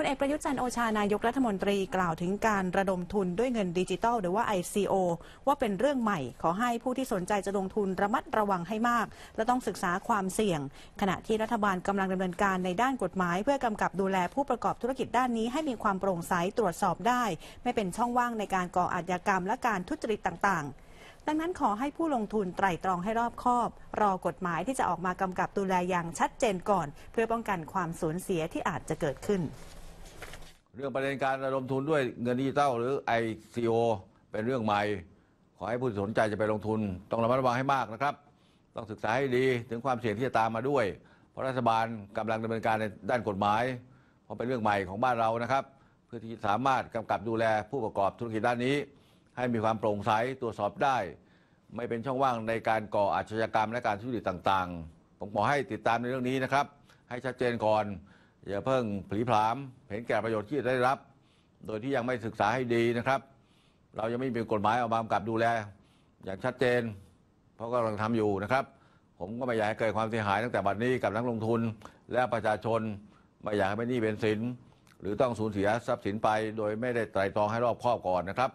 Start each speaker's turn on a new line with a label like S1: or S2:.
S1: พลเอกประยุทธ์จันโอชา นายกรัฐมนตรีกล่าวถึงการระดมทุนด้วยเงินดิจิตอลหรือว่า ICO ว่าเป็นเรื่องใหม่ขอให้ผู้ที่สนใจจะลงทุนระมัดระวังให้มาก และต้องศึกษาความเสี่ยง ขณะที่รัฐบาลกำลังดำเนินการในด้านกฎหมาย เพื่อกำกับดูแลผู้ประกอบธุรกิจด้านนี้ให้มีความโปร่งใสตรวจสอบได้ ไม่เป็นช่องว่างในการก่ออาชญากรรม และการทุจริตต่าง ๆ ดังนั้นขอให้ผู้ลงทุนไตร่ตรองให้รอบคอบ รอกฎหมายที่จะออกมากำกับดูแลอย่างชัดเจนก่อน เพื่อป้องกันความสูญเสียที่อาจจะเกิดขึ้น
S2: เรื่องประเด็นการระดมทุนด้วยเงินดิจิตอลหรือ ICO เป็นเรื่องใหม่ ขอให้ผู้สนใจจะไปลงทุน ต้องระมัดระวังให้มากนะครับ ต้องศึกษาให้ดีถึงความเสี่ยงที่จะตามมาด้วย เพราะรัฐบาลกำลังดำเนินการในด้านกฎหมายเพราะเป็นเรื่องใหม่ของบ้านเรานะครับ เพื่อที่สามารถกำกับดูแลผู้ประกอบธุรกิจด้านนี้ ให้มีความโปร่งใสตรวจสอบได้ ไม่เป็นช่องว่างในการก่ออาชญากรรม และการทุจริตต่างๆ ผมขอให้ติดตามในเรื่องนี้นะครับ ให้ชัดเจนก่อนอย่าเพิ่งผลีผลามเห็นแก่ประโยชน์ที่ได้รับ โดยที่ยังไม่ศึกษาให้ดีนะครับ เรายังไม่มีกฎหมายออกมากำกับดูแล อย่างชัดเจน เพราะกำลังทำอยู่นะครับ ผมก็ไม่อยากให้เกิดความเสียหายตั้งแต่บัดนี้กับนักลงทุนและประชาชนไม่อยากให้เป็นหนี้เป็นสินหรือต้องสูญเสียทรัพย์สินไป โดยไม่ได้ไตร่ตรองให้รอบคอบก่อนนะครับ